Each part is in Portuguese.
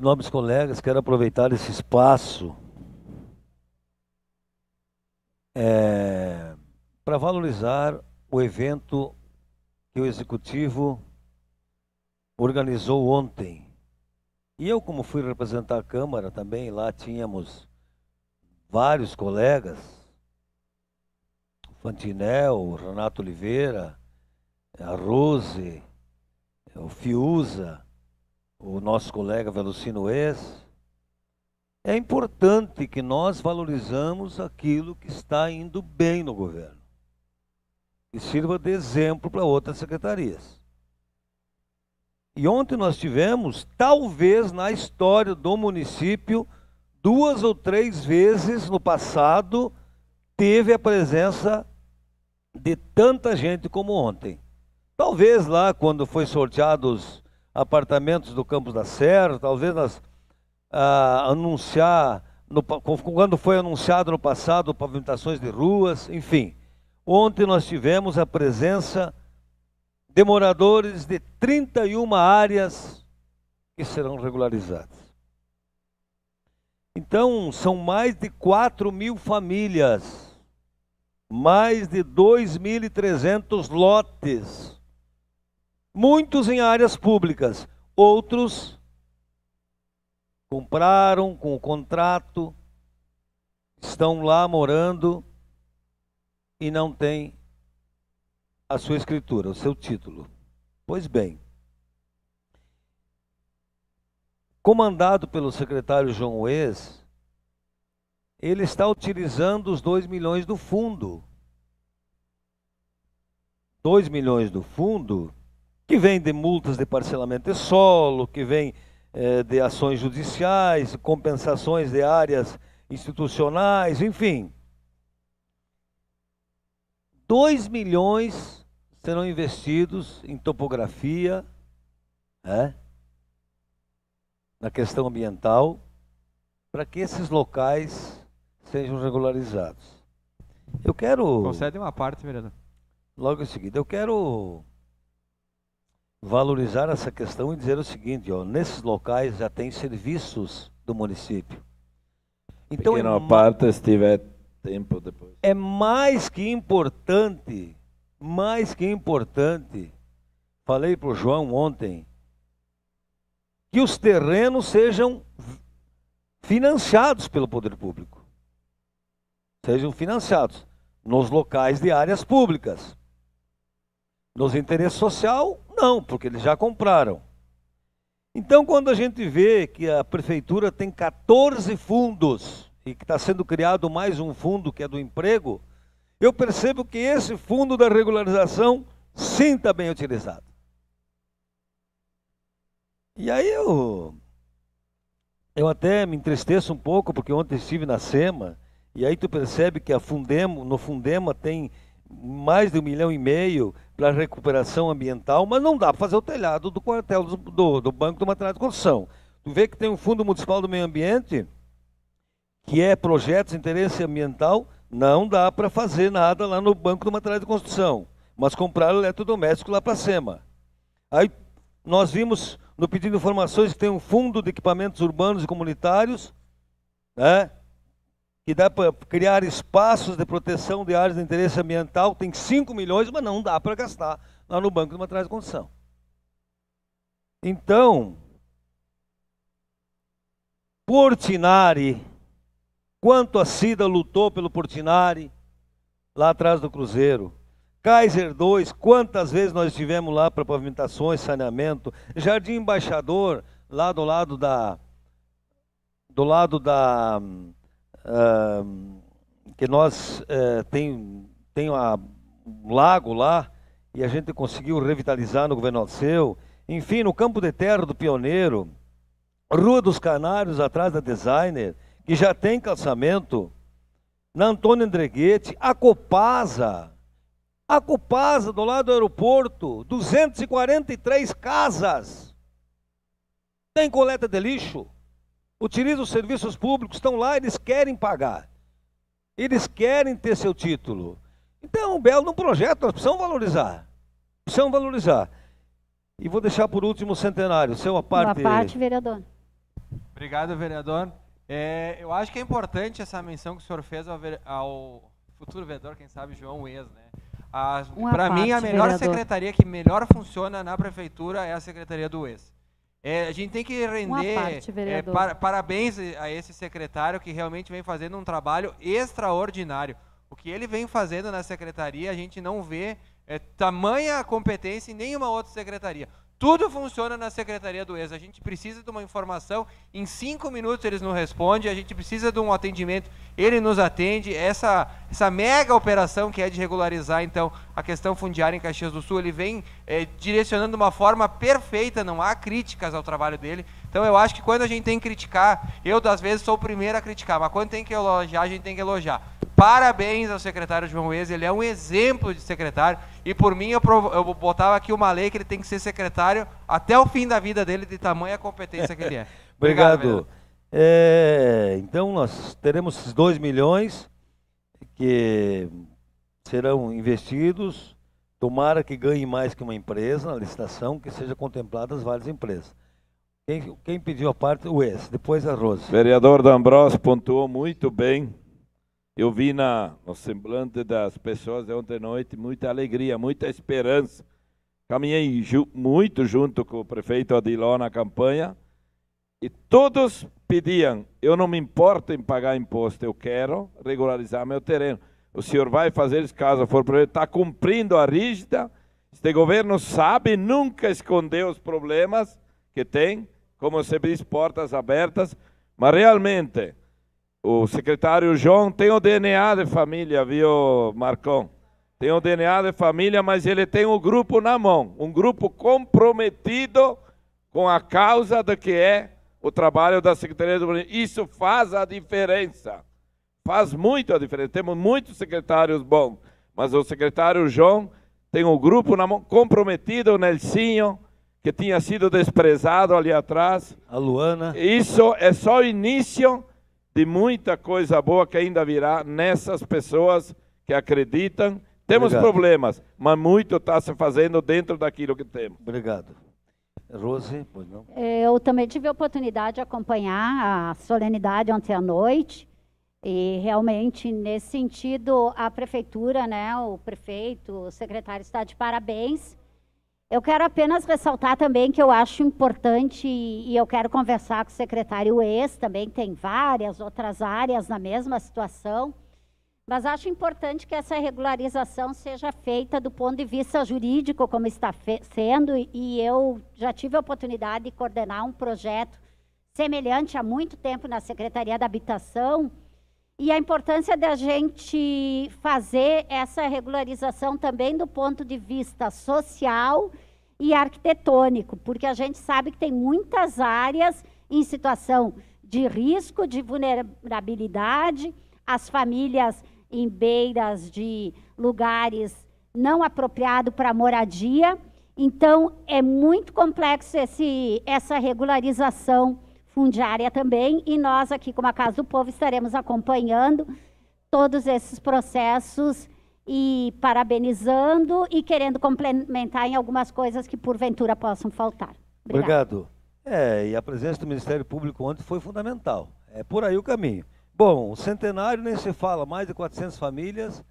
nobres colegas, quero aproveitar esse espaço é, para valorizar o evento que o Executivo organizou ontem. E eu, como fui representar a Câmara também, lá tínhamos vários colegas, Fantinel, Renato Oliveira, a Rose, o Fiuza, o nosso colega Velocino Ex, é importante que nós valorizamos aquilo que está indo bem no governo e sirva de exemplo para outras secretarias. E ontem nós tivemos, talvez na história do município, duas ou três vezes no passado, teve a presença de tanta gente como ontem. Talvez lá, quando foi sorteados apartamentos do Campos da Serra, talvez ah, anunciar, no, quando foi anunciado no passado, pavimentações de ruas, enfim. Ontem nós tivemos a presença de moradores de 31 áreas que serão regularizadas. Então, são mais de 4 mil famílias, mais de 2.300 lotes muitos em áreas públicas, outros compraram com o contrato, estão lá morando e não têm a sua escritura, o seu título. Pois bem, comandado pelo secretário João Wes, ele está utilizando os 2 milhões do fundo. 2 milhões do fundo que vem de multas de parcelamento de solo, que vem eh, de ações judiciais, compensações de áreas institucionais, enfim. 2 milhões serão investidos em topografia, né, na questão ambiental, para que esses locais sejam regularizados. Eu quero. Concede uma parte, vereador. Logo em seguida, eu quero valorizar essa questão e dizer o seguinte, ó, nesses locais já tem serviços do município. Então Pequeno é parte se tiver tempo depois. É mais que importante, mais que importante. Falei para o João ontem que os terrenos sejam financiados pelo poder público. Sejam financiados nos locais de áreas públicas. Nos interesses social, não, porque eles já compraram. Então, quando a gente vê que a prefeitura tem 14 fundos e que está sendo criado mais um fundo que é do emprego, eu percebo que esse fundo da regularização sim está bem utilizado. E aí eu, eu até me entristeço um pouco, porque ontem estive na SEMA, e aí tu percebe que a Fundemo, no Fundema tem mais de um milhão e meio para recuperação ambiental, mas não dá para fazer o telhado do quartel do, do, do Banco do Material de Construção. Tu vê que tem um Fundo Municipal do Meio Ambiente, que é projetos de interesse ambiental, não dá para fazer nada lá no Banco do Material de Construção, mas comprar eletrodoméstico lá para cima. Aí nós vimos no pedido de informações que tem um fundo de equipamentos urbanos e comunitários, né? que dá para criar espaços de proteção de áreas de interesse ambiental, tem 5 milhões, mas não dá para gastar lá no Banco de Materiais de condição. Então, Portinari, quanto a Cida lutou pelo Portinari lá atrás do Cruzeiro. Kaiser 2, quantas vezes nós estivemos lá para pavimentações, saneamento. Jardim Embaixador, lá do lado da. Do lado da que nós uh, tem, tem um lago lá e a gente conseguiu revitalizar no governo Alceu. Enfim, no campo de terra do pioneiro, Rua dos Canários, atrás da designer, que já tem calçamento, na Antônio Andreguete, a Copasa, a Copasa do lado do aeroporto, 243 casas. Tem coleta de lixo? utilizam os serviços públicos, estão lá, eles querem pagar. Eles querem ter seu título. Então, o Belo num projeto, nós precisamos valorizar. Precisamos valorizar. E vou deixar por último o centenário, seu a parte. Boa parte, vereador. Obrigado, vereador. É, eu acho que é importante essa menção que o senhor fez ao, ao futuro vereador, quem sabe, João Wes, né? Para mim, a melhor vereador. secretaria que melhor funciona na prefeitura é a secretaria do Wes. É, a gente tem que render parte, é, par, parabéns a esse secretário que realmente vem fazendo um trabalho extraordinário. O que ele vem fazendo na secretaria, a gente não vê é, tamanha competência em nenhuma outra secretaria. Tudo funciona na secretaria do ex. A gente precisa de uma informação, em cinco minutos eles nos respondem, a gente precisa de um atendimento, ele nos atende. Essa, essa mega operação que é de regularizar, então, a questão fundiária em Caxias do Sul, ele vem é, direcionando de uma forma perfeita, não há críticas ao trabalho dele. Então, eu acho que quando a gente tem que criticar, eu, das vezes, sou o primeiro a criticar, mas quando tem que elogiar, a gente tem que elogiar. Parabéns ao secretário João Weiss, ele é um exemplo de secretário. E por mim, eu, eu botava aqui uma lei que ele tem que ser secretário até o fim da vida dele, de tamanha competência que ele é. Obrigado. Obrigado é, então, nós teremos esses 2 milhões que serão investidos. Tomara que ganhe mais que uma empresa na licitação, que seja contempladas várias empresas. Quem, quem pediu a parte? O ex, depois a Rose. vereador D'Ambrosio pontuou muito bem eu vi na, no semblante das pessoas ontem à noite muita alegria, muita esperança. Caminhei ju, muito junto com o prefeito Adiló na campanha e todos pediam: eu não me importo em pagar imposto, eu quero regularizar meu terreno. O senhor vai fazer isso caso for prefeito. Está cumprindo a rígida. Este governo sabe, nunca escondeu os problemas que tem, como sempre diz, portas abertas. Mas realmente, o secretário João tem o DNA de família, viu, Marcão? Tem o DNA de família, mas ele tem o um grupo na mão, um grupo comprometido com a causa do que é o trabalho da Secretaria do Município. Isso faz a diferença. Faz muito a diferença. Temos muitos secretários bons, mas o secretário João tem o um grupo na mão, comprometido, o Nelsinho, que tinha sido desprezado ali atrás. A Luana. Isso é só o início de muita coisa boa que ainda virá nessas pessoas que acreditam. Temos Obrigado. problemas, mas muito está se fazendo dentro daquilo que temos. Obrigado. Rose, pois não? É, eu também tive a oportunidade de acompanhar a solenidade ontem à noite. E realmente, nesse sentido, a prefeitura, né, o prefeito, o secretário está de parabéns eu quero apenas ressaltar também que eu acho importante, e eu quero conversar com o secretário ex também, tem várias outras áreas na mesma situação, mas acho importante que essa regularização seja feita do ponto de vista jurídico, como está sendo, e eu já tive a oportunidade de coordenar um projeto semelhante há muito tempo na Secretaria da Habitação, e a importância da gente fazer essa regularização também do ponto de vista social e arquitetônico, porque a gente sabe que tem muitas áreas em situação de risco, de vulnerabilidade, as famílias em beiras de lugares não apropriados para moradia. Então, é muito complexo esse, essa regularização fundiária também, e nós aqui como a Casa do Povo estaremos acompanhando todos esses processos e parabenizando e querendo complementar em algumas coisas que porventura possam faltar. Obrigado. Obrigado. É, e a presença do Ministério Público ontem foi fundamental. É por aí o caminho. Bom, o centenário nem se fala, mais de 400 famílias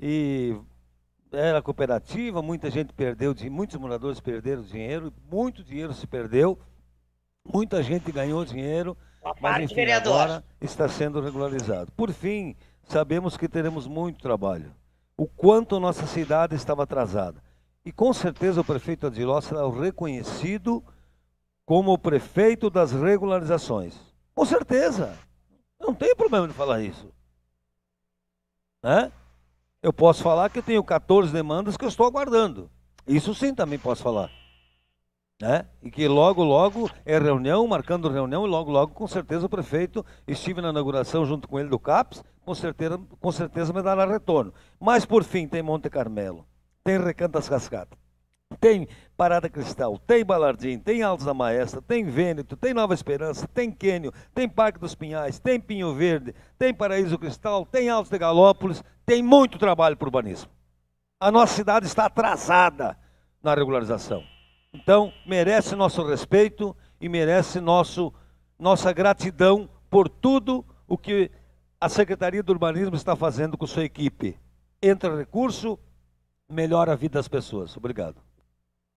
e era cooperativa, muita gente perdeu, muitos moradores perderam dinheiro, muito dinheiro se perdeu. Muita gente ganhou dinheiro, mas enfim, agora está sendo regularizado. Por fim, sabemos que teremos muito trabalho. O quanto nossa cidade estava atrasada. E com certeza o prefeito Adiló será reconhecido como o prefeito das regularizações. Com certeza. Não tem problema de falar isso. Né? Eu posso falar que eu tenho 14 demandas que eu estou aguardando. Isso sim também posso falar. Né? E que logo, logo é reunião, marcando reunião, e logo, logo, com certeza, o prefeito estive na inauguração junto com ele do CAPES, com certeza, com certeza me dará retorno. Mas, por fim, tem Monte Carmelo, tem Recantas Cascata, tem Parada Cristal, tem Balardim, tem Altos da Maestra, tem Vêneto, tem Nova Esperança, tem Quênio, tem Parque dos Pinhais, tem Pinho Verde, tem Paraíso Cristal, tem Altos de Galópolis, tem muito trabalho para urbanismo. A nossa cidade está atrasada na regularização. Então, merece nosso respeito e merece nosso, nossa gratidão por tudo o que a Secretaria do Urbanismo está fazendo com sua equipe. Entra recurso, melhora a vida das pessoas. Obrigado.